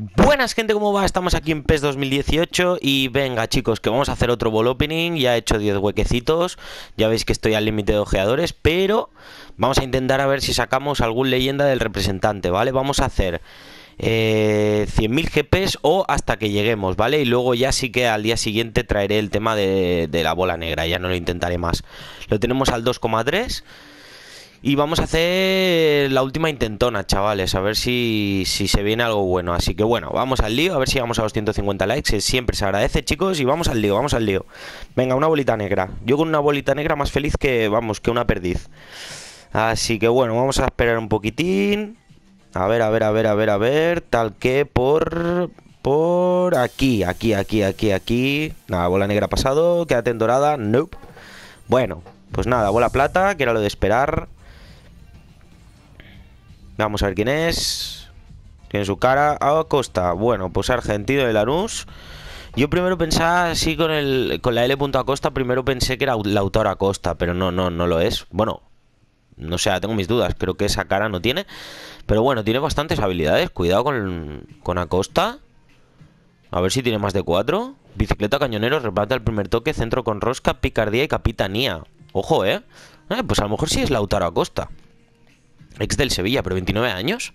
Buenas gente, ¿cómo va? Estamos aquí en PES 2018 y venga chicos, que vamos a hacer otro ball opening, ya he hecho 10 huequecitos, ya veis que estoy al límite de ojeadores, pero vamos a intentar a ver si sacamos algún leyenda del representante, ¿vale? Vamos a hacer 100.000 eh, GPs o hasta que lleguemos, ¿vale? Y luego ya sí que al día siguiente traeré el tema de, de la bola negra, ya no lo intentaré más. Lo tenemos al 2,3 y vamos a hacer la última intentona, chavales, a ver si, si, se viene algo bueno. Así que bueno, vamos al lío, a ver si vamos a los 150 likes. Siempre se agradece, chicos, y vamos al lío, vamos al lío. Venga, una bolita negra. Yo con una bolita negra más feliz que, vamos, que una perdiz. Así que bueno, vamos a esperar un poquitín. A ver, a ver, a ver, a ver, a ver. Tal que por... Por aquí, aquí, aquí, aquí, aquí. Nada, bola negra pasado, quédate en dorada, nope. Bueno, pues nada, bola plata, que era lo de esperar. Vamos a ver quién es. Tiene su cara. Acosta Costa. Bueno, pues argentino de Lanús. Yo primero pensaba así con con la L. Acosta, primero pensé que era la Acosta, pero no, no, no lo es. Bueno, no sé, tengo mis dudas, creo que esa cara no tiene. Pero bueno, tiene bastantes habilidades. Cuidado con, Acosta. A ver si tiene más de cuatro. Bicicleta cañonero, reparte al primer toque, centro con rosca, picardía y capitanía. Ojo, ¿eh? eh pues a lo mejor sí es Lautaro Acosta. Ex del Sevilla, pero 29 años.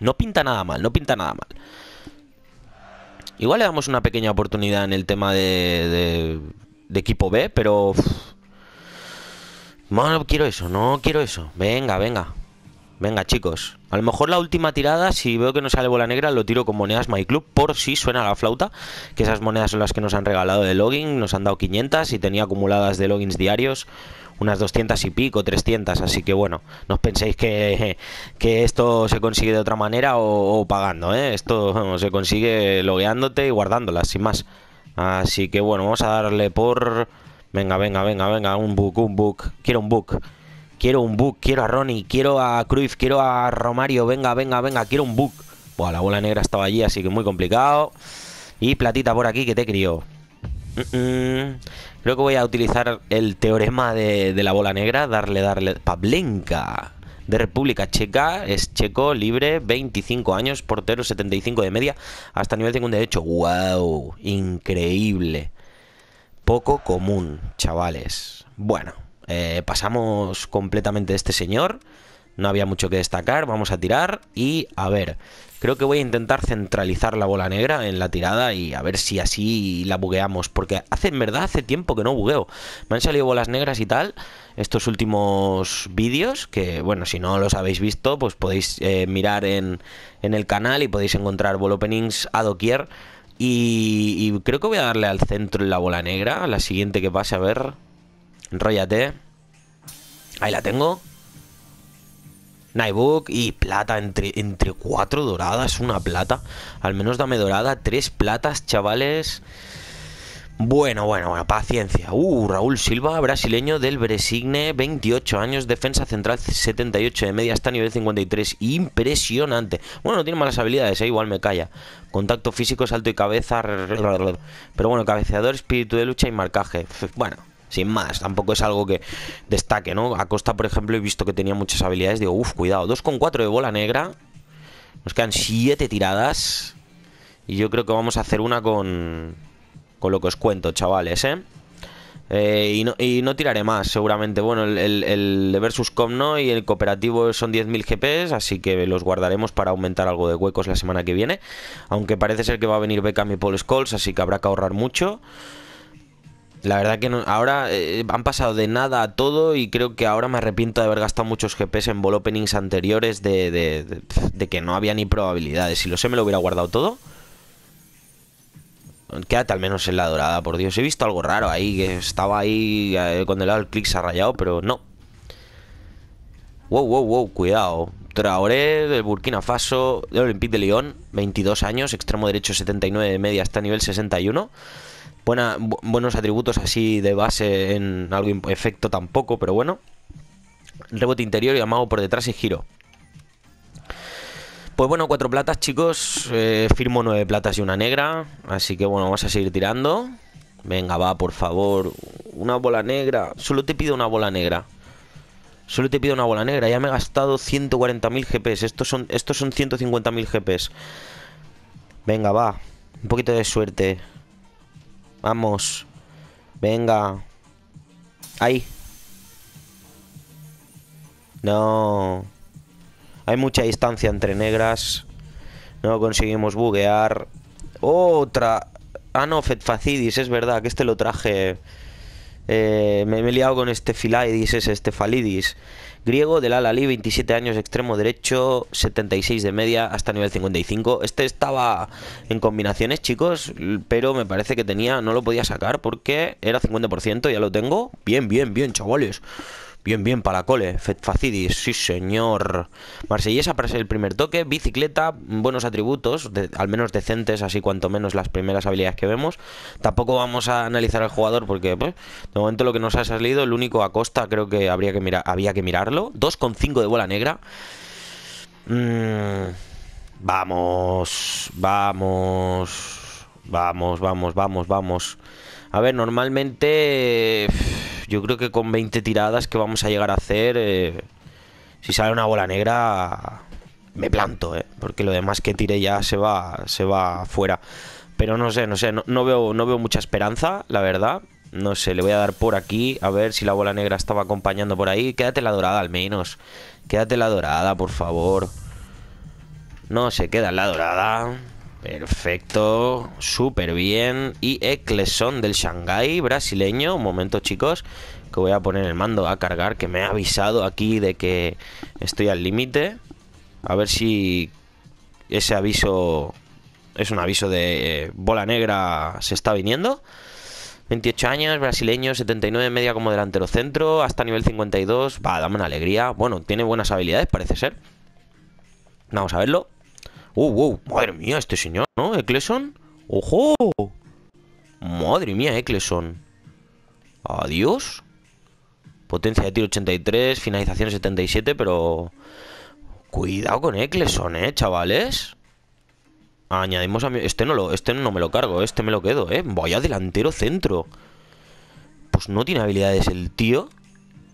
No pinta nada mal, no pinta nada mal. Igual le damos una pequeña oportunidad en el tema de, de, equipo B, pero... No quiero eso, no quiero eso. Venga, venga. Venga, chicos. A lo mejor la última tirada, si veo que no sale bola negra, lo tiro con monedas My Club por si suena la flauta. Que esas monedas son las que nos han regalado de login. Nos han dado 500 y tenía acumuladas de logins diarios unas 200 y pico, 300, así que bueno, no os penséis que, que esto se consigue de otra manera o, pagando, ¿eh? esto se consigue logueándote y guardándolas, sin más. Así que bueno, vamos a darle por... Venga, venga, venga, venga, un book, un book, quiero un book. Quiero un book, quiero a Ronnie, quiero a cruz quiero a Romario, venga, venga, venga, quiero un book. Buah, la bola negra estaba allí, así que muy complicado. Y platita por aquí que te crió. Luego creo que voy a utilizar el teorema de, la bola negra, darle, darle... Pablenka, de República Checa, es checo, libre, 25 años, portero 75 de media, hasta nivel derecho, ¡Wow! Increíble. Poco común, chavales. Bueno, eh, pasamos completamente de este señor. No había mucho que destacar, vamos a tirar y a ver, creo que voy a intentar centralizar la bola negra en la tirada y a ver si así la bugueamos, porque hace, en verdad hace tiempo que no bugueo, me han salido bolas negras y tal estos últimos vídeos, que bueno, si no los habéis visto, pues podéis eh, mirar en, en el canal y podéis encontrar ball openings a doquier y, creo que voy a darle al centro en la bola negra, la siguiente que pase, a ver, enrollate, ahí la tengo. Naibok y plata, entre, entre cuatro doradas, una plata. Al menos dame dorada, tres platas, chavales. Bueno, bueno, bueno, paciencia. Uh, Raúl Silva, brasileño del Bresigne, 28 años, defensa central 78 de media, está a nivel 53. Impresionante. Bueno, no tiene malas habilidades, eh, igual me calla. Contacto físico, salto y cabeza. Pero bueno, cabeceador, espíritu de lucha y marcaje. Bueno, sin más. Tampoco es algo que destaque, ¿no? Acosta, por ejemplo, he visto que tenía muchas habilidades. Digo, uff, cuidado. 2,4 de bola negra. Nos quedan 7 tiradas. Y yo creo que vamos a hacer una con, con lo que os cuento, chavales, ¿eh? eh y, no, tiraré más, seguramente. Bueno, el, el, el de Versus y el cooperativo son 10.000 GPs, así que los guardaremos para aumentar algo de huecos la semana que viene. Aunque parece ser que va a venir Beckham y Paul Scholes, así que habrá que ahorrar mucho. La verdad que ahora eh, han pasado de nada a todo y creo que ahora me arrepiento de haber gastado muchos GPs en volopenings anteriores de, que no había ni probabilidades. Si lo sé me lo hubiera guardado todo. Quédate al menos en la dorada, por Dios. He visto algo raro ahí, que estaba ahí eh, con cuando el clic se ha rayado, pero no. Wow, wow, wow, cuidado. Traoré del Burkina Faso, de Olympique de Lyon, 22 años, extremo derecho 79 media, está a nivel 61 buenos atributos así de base en algo efecto tampoco, pero bueno. Rebote interior y amago por detrás y giro. Pues bueno, cuatro platas, chicos. Eh, firmo nueve platas y una negra. Así que bueno, vamos a seguir tirando. Venga, va, por favor. Una bola negra. Solo te pido una bola negra. Solo te pido una bola negra. Ya me he gastado 140.000 GPs. Estos son, estos son 150.000 GPs. Venga, va. Un poquito de suerte. Vamos. Venga. Ahí. No. Hay mucha distancia entre negras. No conseguimos buguear. Otra. Ah, no, Fetfacidis, es verdad que este lo traje eh, me, he liado con este dice, Este falidis Griego del Alali, 27 años, extremo derecho, 76 de media hasta nivel 55. Este estaba en combinaciones, chicos, pero me parece que tenía, no lo podía sacar porque era 50%, ya lo tengo. Bien, bien, bien, chavales. Bien, bien, para cole. Facidis, sí señor. Marsellesa para ser el primer toque. Bicicleta, buenos atributos, al menos decentes, así cuanto menos las primeras habilidades que vemos. Tampoco vamos a analizar al jugador porque, pues, de momento lo que nos ha salido, el único a costa, creo que, habría que mira había que mirarlo. 2,5 de bola negra. Mm, vamos, vamos, vamos, vamos, vamos, vamos. A ver, normalmente... Yo creo que con 20 tiradas que vamos a llegar a hacer, eh, si sale una bola negra, me planto, eh, porque lo demás que tire ya se va, se va fuera. Pero no sé, no sé, no, veo, no veo mucha esperanza, la verdad. No sé, le voy a dar por aquí, a ver si la bola negra estaba acompañando por ahí. Quédate la dorada al menos. Quédate la dorada, por favor. No, se queda la dorada. Perfecto, súper bien. Y Ecleson del Shanghai brasileño. Un momento, chicos, que voy a poner el mando a cargar, que me ha avisado aquí de que estoy al límite. A ver si ese aviso es un aviso de eh, bola negra se está viniendo. 28 años, brasileño, 79 media como delantero centro, hasta nivel 52. Va, dame una alegría. Bueno, tiene buenas habilidades, parece ser. Vamos a verlo. ¡Oh, wow! ¡Madre mía, este señor, ¿no? ¿Eccleson? ¡Ojo! ¡Madre mía, Eccleson! ¡Adiós! Potencia de tiro 83, finalización 77, pero... Cuidado con Eccleson, ¿eh, chavales? Añadimos a mi... Este no, lo... este no me lo cargo, este me lo quedo, ¿eh? Vaya delantero centro. Pues no tiene habilidades el tío.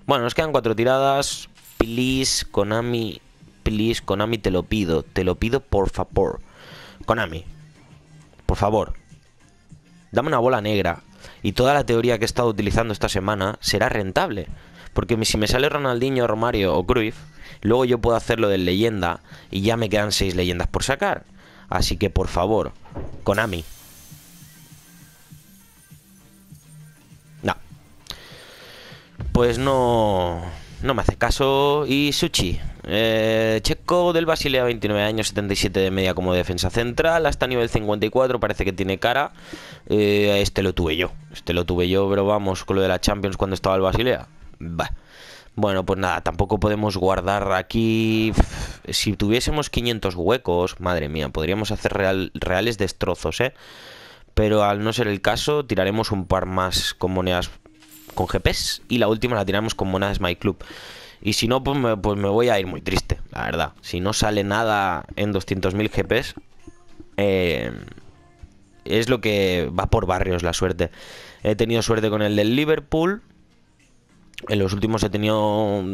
Bueno, nos quedan cuatro tiradas. Please, Konami, please, Konami, te lo pido, te lo pido por favor. Konami, por favor, dame una bola negra y toda la teoría que he estado utilizando esta semana será rentable. Porque si me sale Ronaldinho, Romario o Cruyff, luego yo puedo hacerlo de leyenda y ya me quedan seis leyendas por sacar. Así que por favor, Konami. No. Pues no. No me hace caso. Y Sushi. Eh, Checo del Basilea, 29 años, 77 de media como defensa central, hasta nivel 54, parece que tiene cara. Eh, este lo tuve yo, este lo tuve yo, pero vamos, con lo de la Champions cuando estaba el Basilea. Bueno, pues nada, tampoco podemos guardar aquí... Si tuviésemos 500 huecos, madre mía, podríamos hacer reales destrozos, ¿eh? Pero al no ser el caso, tiraremos un par más con monedas con GPs y la última la tiramos con monedas My Club. Y si no, pues, pues me, voy a ir muy triste, la verdad. Si no sale nada en 200.000 GPs, eh, es lo que va por barrios la suerte. He tenido suerte con el del Liverpool. En los últimos he tenido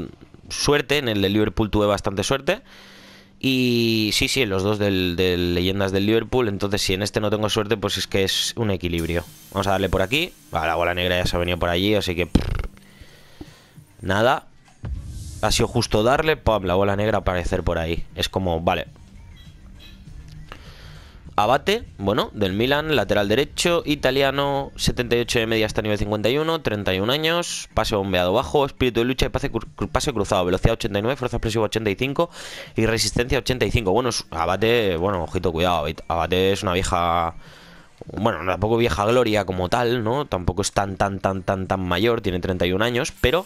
suerte. En el del Liverpool tuve bastante suerte. Y sí, sí, en los dos de Leyendas del Liverpool. Entonces, si en este no tengo suerte, pues es que es un equilibrio. Vamos a darle por aquí. la bola negra ya se ha venido por allí, así que. Nada. Ha sido justo darle, pam, la bola negra aparecer por ahí. Es como, vale. Abate, bueno, del Milan, lateral derecho, italiano, 78 de media hasta nivel 51, 31 años, pase bombeado bajo, espíritu de lucha y pase, pase cruzado, velocidad 89, fuerza expresiva 85 y resistencia 85. Bueno, Abate, bueno, ojito, cuidado, Abate es una vieja bueno, tampoco vieja gloria como tal, ¿no? Tampoco es tan, tan, tan, tan, tan mayor, tiene 31 años, pero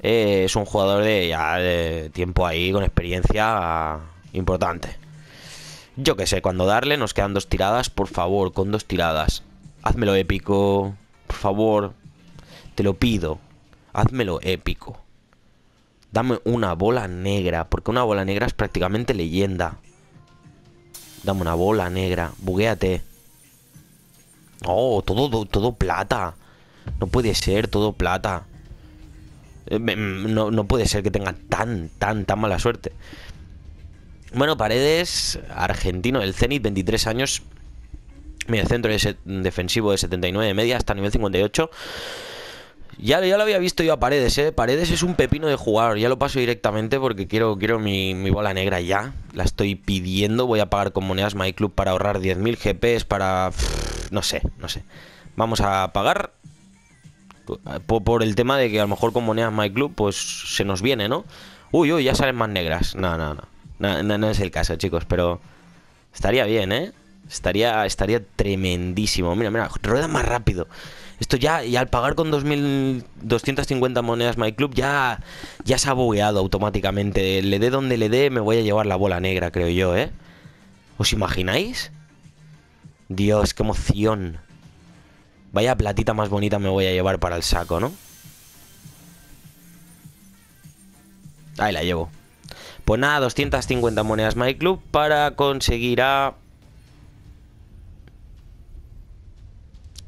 eh, es un jugador de ya de tiempo ahí, con experiencia importante. Yo qué sé, cuando darle nos quedan dos tiradas, por favor, con dos tiradas. hazmelo épico, por favor. Te lo pido. Házmelo épico. Dame una bola negra, porque una bola negra es prácticamente leyenda. Dame una bola negra, buguéate. Oh, todo, todo plata. No puede ser, todo plata. Eh, mm, no, no puede ser que tenga tan, tan, tan mala suerte. Bueno, Paredes, argentino el Zenit, 23 años. Medio centro defensivo de 79 de media hasta nivel 58. Ya, ya lo había visto yo a Paredes, ¿eh? Paredes es un pepino de jugador Ya lo paso directamente porque quiero, quiero mi, mi bola negra ya. La estoy pidiendo. Voy a pagar con monedas MyClub para ahorrar 10.000 GPs, para... no sé, no sé. Vamos a pagar por, el tema de que a lo mejor con monedas MyClub pues se nos viene, ¿no? Uy, uy, ya salen más negras. No, no, no. No, es el caso, chicos, pero estaría bien, ¿eh? Estaría, estaría tremendísimo. Mira, mira, rueda más rápido. Esto ya, y al pagar con 2.250 monedas My Club, ya, ya se ha bugueado automáticamente. Le dé donde le dé, me voy a llevar la bola negra, creo yo, ¿eh? ¿Os imagináis? Dios, qué emoción. Vaya platita más bonita me voy a llevar para el saco, ¿no? Ahí la llevo. Pues nada, 250 monedas My Club para conseguir a...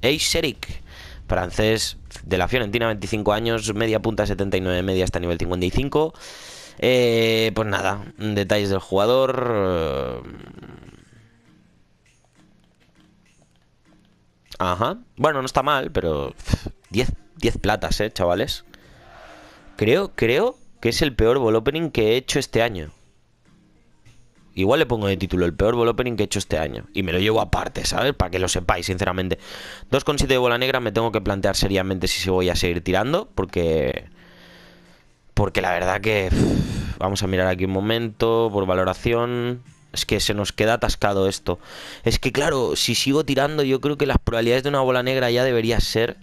Eric, francés de la Fiorentina, 25 años, media punta 79, media hasta nivel 55. Eh, pues nada, detalles del jugador... Eh, Ajá. Bueno, no está mal, pero... 10, 10 platas, ¿eh, chavales? Creo, creo que es el peor ball opening que he hecho este año. Igual le pongo de título el peor ball opening que he hecho este año. Y me lo llevo aparte, ¿sabes? Para que lo sepáis, sinceramente. 2,7 de bola negra me tengo que plantear seriamente si se voy a seguir tirando. Porque... Porque la verdad que... Vamos a mirar aquí un momento por valoración es que se nos queda atascado esto. Es que claro, si sigo tirando, yo creo que las probabilidades de una bola negra ya debería ser...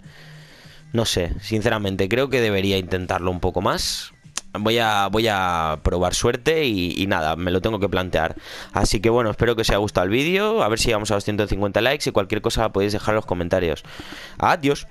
No sé, sinceramente, creo que debería intentarlo un poco más. Voy a, voy a probar suerte y, nada, me lo tengo que plantear. Así que bueno, espero que os haya gustado el vídeo. A ver si llegamos a los 150 likes y cualquier cosa podéis dejar en los comentarios. Adiós.